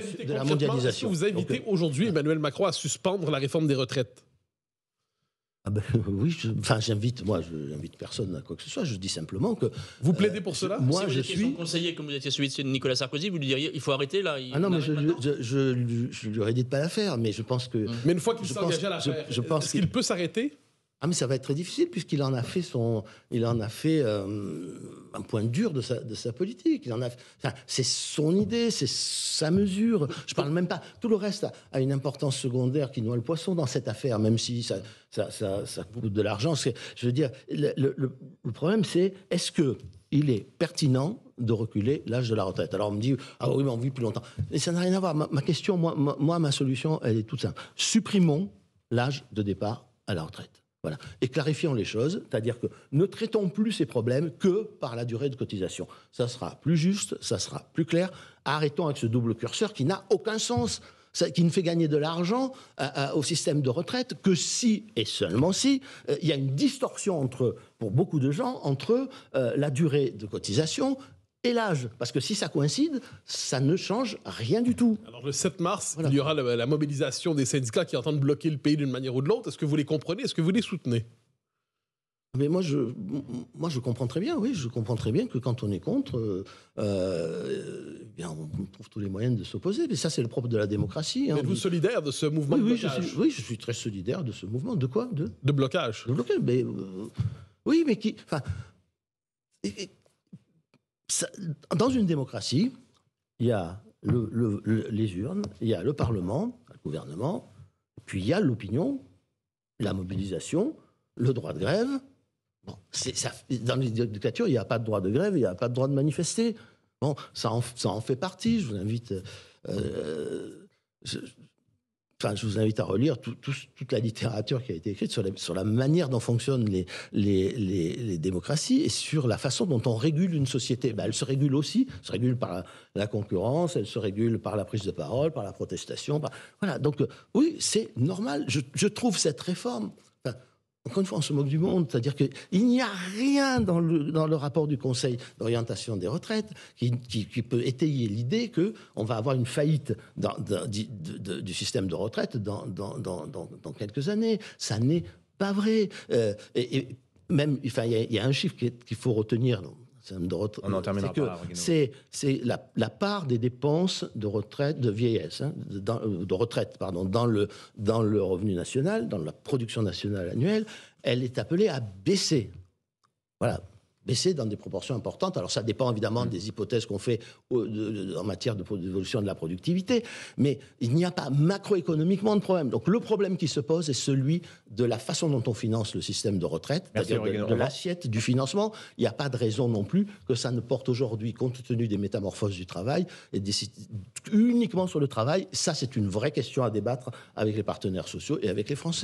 vous de la mondialisation. vous invitez euh, aujourd'hui Emmanuel Macron à suspendre la réforme des retraites ah ben, euh, oui, enfin j'invite, moi je n'invite personne à quoi que ce soit, je dis simplement que... Vous euh, plaidez pour cela Moi si vous je suis... conseiller comme vous étiez celui de Nicolas Sarkozy, vous lui diriez il faut arrêter là Ah non, mais je, lui aurais dit de ne pas la faire, mais je pense que... Mmh. Mais une fois qu'il s'est engagé à la faire, est-ce qu'il peut s'arrêter ah, mais ça va être très difficile puisqu'il en a fait son, il en a fait euh, un point dur de sa, politique. Il en a, c'est son idée, c'est sa mesure. Je parle même pas. Tout le reste a, une importance secondaire qui noie le poisson dans cette affaire, même si ça, ça, coûte de l'argent. Je veux dire, le, problème c'est est-ce que il est pertinent de reculer l'âge de la retraite. Alors on me dit, ah oui, mais on vit plus longtemps. Mais ça n'a rien à voir. Ma, question, moi, ma solution, elle est toute simple. Supprimons l'âge de départ à la retraite. Et clarifions les choses, c'est-à-dire que ne traitons plus ces problèmes que par la durée de cotisation. Ça sera plus juste, ça sera plus clair. Arrêtons avec ce double curseur qui n'a aucun sens, qui ne fait gagner de l'argent euh, euh, au système de retraite que si, et seulement si, euh, il y a une distorsion entre, pour beaucoup de gens entre la durée de cotisation et l'âge. Parce que si ça coïncide, ça ne change rien du tout. Alors le 7 mars, il y aura la, mobilisation des syndicats qui entendent bloquer le pays d'une manière ou de l'autre. Est-ce que vous les comprenez Est-ce que vous les soutenez mais moi je, moi, je comprends très bien, oui, je comprends très bien que quand on est contre, euh, euh, eh bien, on trouve tous les moyens de s'opposer. Mais ça, c'est le propre de la démocratie. Hein. Êtes-vous solidaire de ce mouvement oui, de je suis, oui, je suis très solidaire de ce mouvement. De quoi de... blocage. De blocage, mais... Euh, oui, mais qui... Enfin, dans une démocratie, il y a les urnes, il y a le Parlement, le gouvernement, puis il y a l'opinion, la mobilisation, le droit de grève. Bon, dans les dictatures, il n'y a pas de droit de grève, il n'y a pas de droit de manifester. Bon, ça en, fait partie. Je vous invite. Euh, enfin, je vous invite à relire toute la littérature qui a été écrite sur, sur la manière dont fonctionnent les, les, démocraties et sur la façon dont on régule une société. Ben, elle se régule aussi, elle se régule par la, concurrence, elle se régule par la prise de parole, par la protestation. Voilà, donc euh, oui, c'est normal. Je, trouve cette réforme encore une fois, on se moque du monde, c'est-à-dire qu'il n'y a rien dans le, rapport du Conseil d'orientation des retraites qui, peut étayer l'idée qu'on va avoir une faillite du, système de retraite dans, quelques années. Ça n'est pas vrai. Euh, et, même, il y, a un chiffre qu'il faut retenir. C'est que C'est c'est la, part des dépenses de retraite, de vieillesse, hein, euh, de retraite, pardon, dans le, dans le revenu national, dans la production nationale annuelle, elle est appelée à baisser. Voilà, baisser dans des proportions importantes. Alors ça dépend évidemment des hypothèses qu'on fait en matière d'évolution de la productivité, mais il n'y a pas macroéconomiquement de problème. Donc le problème qui se pose est celui de la façon dont on finance le système de retraite, c'est-à-dire de, l'assiette du financement. Il n'y a pas de raison non plus que ça ne porte aujourd'hui, compte tenu des métamorphoses du travail, et des, uniquement sur le travail. Ça, c'est une vraie question à débattre avec les partenaires sociaux et avec les Français.